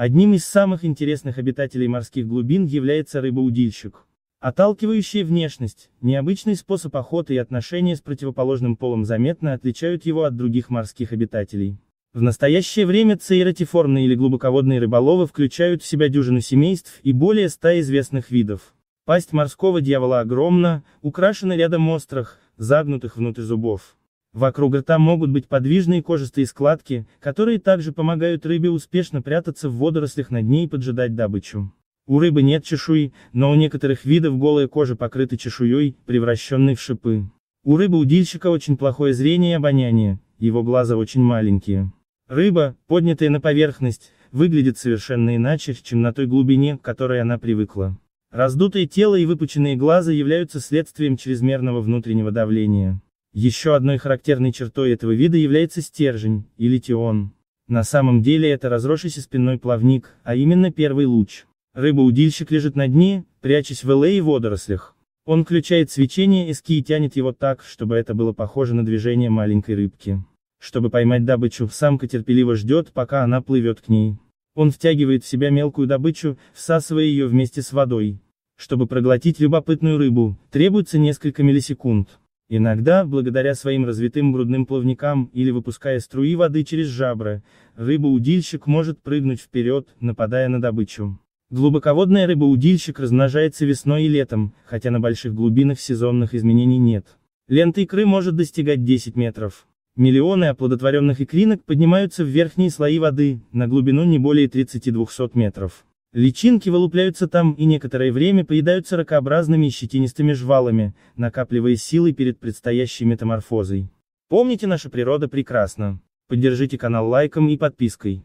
Одним из самых интересных обитателей морских глубин является рыбоудильщик. Отталкивающая внешность, необычный способ охоты и отношения с противоположным полом заметно отличают его от других морских обитателей. В настоящее время цейротиформные или глубоководные рыболовы включают в себя дюжину семейств и более ста известных видов. Пасть морского дьявола огромна, украшена рядом острых, загнутых внутрь зубов. Вокруг рта могут быть подвижные кожистые складки, которые также помогают рыбе успешно прятаться в водорослях на дне и поджидать добычу. У рыбы нет чешуи, но у некоторых видов голая кожа покрыта чешуей, превращенной в шипы. У рыбы-удильщика очень плохое зрение и обоняние, его глаза очень маленькие. Рыба, поднятая на поверхность, выглядит совершенно иначе, чем на той глубине, к которой она привыкла. Раздутое тело и выпученные глаза являются следствием чрезмерного внутреннего давления. Еще одной характерной чертой этого вида является стержень, или тион. На самом деле это разросшийся спинной плавник, а именно первый луч. Рыба-удильщик лежит на дне, прячась в эле а и водорослях. Он включает свечение эски и тянет его так, чтобы это было похоже на движение маленькой рыбки. Чтобы поймать добычу, самка терпеливо ждет, пока она плывет к ней. Он втягивает в себя мелкую добычу, всасывая ее вместе с водой. Чтобы проглотить любопытную рыбу, требуется несколько миллисекунд. Иногда, благодаря своим развитым грудным плавникам или выпуская струи воды через жабры, рыба-удильщик может прыгнуть вперед, нападая на добычу. Глубоководная рыба-удильщик размножается весной и летом, хотя на больших глубинах сезонных изменений нет. Лента икры может достигать 10 метров. Миллионы оплодотворенных икринок поднимаются в верхние слои воды, на глубину не более 30-200 метров. Личинки вылупляются там и некоторое время поедаются ракообразными и щетинистыми жвалами, накапливая силы перед предстоящей метаморфозой. Помните, наша природа прекрасна. Поддержите канал лайком и подпиской.